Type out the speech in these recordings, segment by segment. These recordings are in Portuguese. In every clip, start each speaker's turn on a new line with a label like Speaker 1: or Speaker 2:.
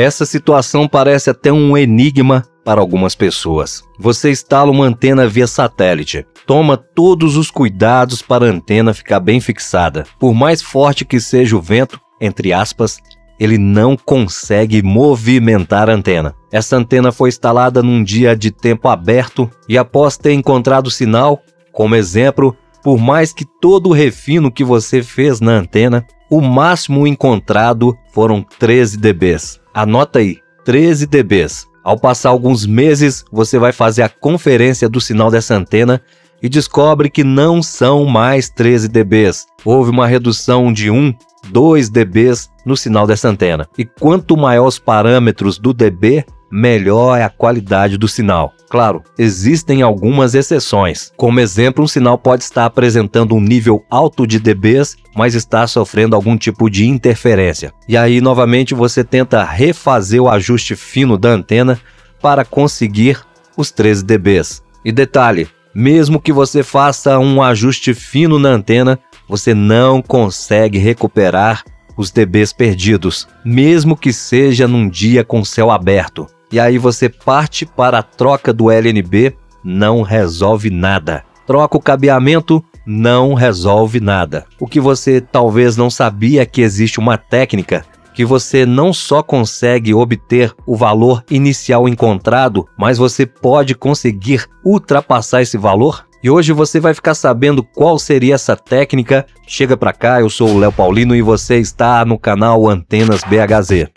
Speaker 1: Essa situação parece até um enigma para algumas pessoas. Você instala uma antena via satélite. Toma todos os cuidados para a antena ficar bem fixada. Por mais forte que seja o vento, entre aspas, ele não consegue movimentar a antena. Essa antena foi instalada num dia de tempo aberto e após ter encontrado sinal, como exemplo, por mais que todo o refino que você fez na antena, o máximo encontrado foram 13 dBs. Anota aí, 13 dBs. Ao passar alguns meses, você vai fazer a conferência do sinal dessa antena e descobre que não são mais 13 dBs. Houve uma redução de 1, 2 dBs no sinal dessa antena. E quanto maior os parâmetros do dB, melhor é a qualidade do sinal. Claro, existem algumas exceções. Como exemplo, um sinal pode estar apresentando um nível alto de dBs, mas está sofrendo algum tipo de interferência. E aí, novamente, você tenta refazer o ajuste fino da antena para conseguir os 13 dBs. E detalhe, mesmo que você faça um ajuste fino na antena, você não consegue recuperar os dBs perdidos, mesmo que seja num dia com céu aberto e aí você parte para a troca do LNB, não resolve nada. Troca o cabeamento, não resolve nada. O que você talvez não sabia é que existe uma técnica que você não só consegue obter o valor inicial encontrado, mas você pode conseguir ultrapassar esse valor? E hoje você vai ficar sabendo qual seria essa técnica. Chega para cá, eu sou o Léo Paulino e você está no canal Antenas BHZ.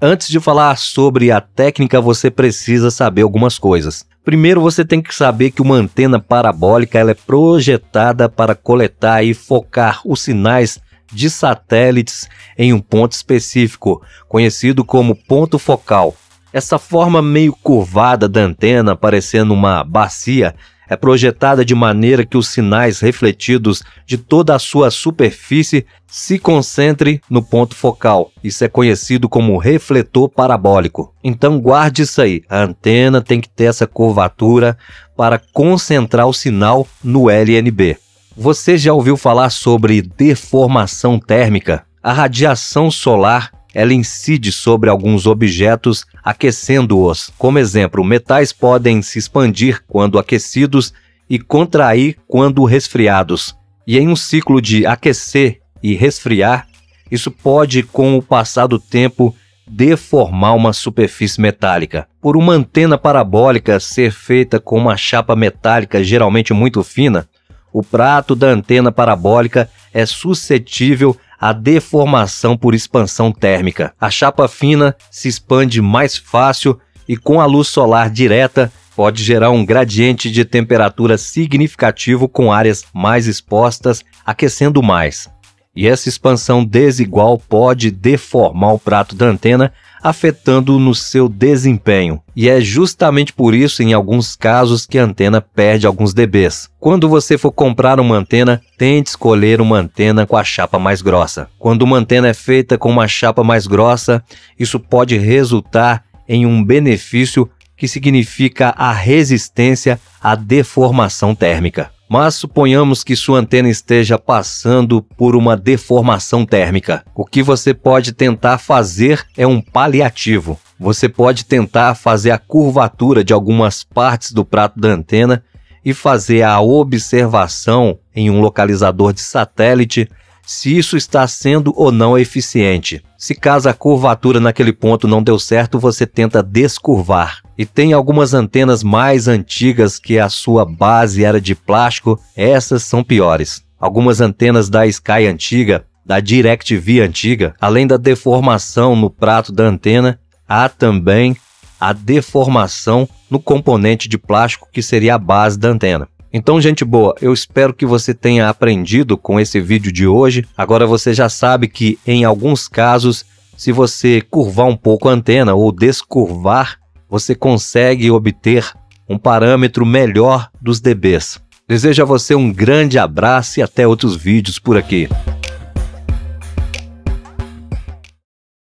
Speaker 1: Antes de falar sobre a técnica, você precisa saber algumas coisas. Primeiro, você tem que saber que uma antena parabólica ela é projetada para coletar e focar os sinais de satélites em um ponto específico, conhecido como ponto focal. Essa forma meio curvada da antena, parecendo uma bacia, é projetada de maneira que os sinais refletidos de toda a sua superfície se concentrem no ponto focal. Isso é conhecido como refletor parabólico. Então guarde isso aí. A antena tem que ter essa curvatura para concentrar o sinal no LNB. Você já ouviu falar sobre deformação térmica? A radiação solar ela incide sobre alguns objetos, aquecendo-os. Como exemplo, metais podem se expandir quando aquecidos e contrair quando resfriados. E em um ciclo de aquecer e resfriar, isso pode, com o passar do tempo, deformar uma superfície metálica. Por uma antena parabólica ser feita com uma chapa metálica geralmente muito fina, o prato da antena parabólica é suscetível a deformação por expansão térmica. A chapa fina se expande mais fácil e com a luz solar direta pode gerar um gradiente de temperatura significativo com áreas mais expostas aquecendo mais. E essa expansão desigual pode deformar o prato da antena afetando no seu desempenho. E é justamente por isso, em alguns casos, que a antena perde alguns dBs. Quando você for comprar uma antena, tente escolher uma antena com a chapa mais grossa. Quando uma antena é feita com uma chapa mais grossa, isso pode resultar em um benefício que significa a resistência à deformação térmica. Mas suponhamos que sua antena esteja passando por uma deformação térmica. O que você pode tentar fazer é um paliativo. Você pode tentar fazer a curvatura de algumas partes do prato da antena e fazer a observação em um localizador de satélite se isso está sendo ou não eficiente. Se caso a curvatura naquele ponto não deu certo, você tenta descurvar. E tem algumas antenas mais antigas que a sua base era de plástico, essas são piores. Algumas antenas da Sky antiga, da DirecTV antiga, além da deformação no prato da antena, há também a deformação no componente de plástico que seria a base da antena. Então, gente boa, eu espero que você tenha aprendido com esse vídeo de hoje. Agora você já sabe que, em alguns casos, se você curvar um pouco a antena ou descurvar, você consegue obter um parâmetro melhor dos dBs. Desejo a você um grande abraço e até outros vídeos por aqui.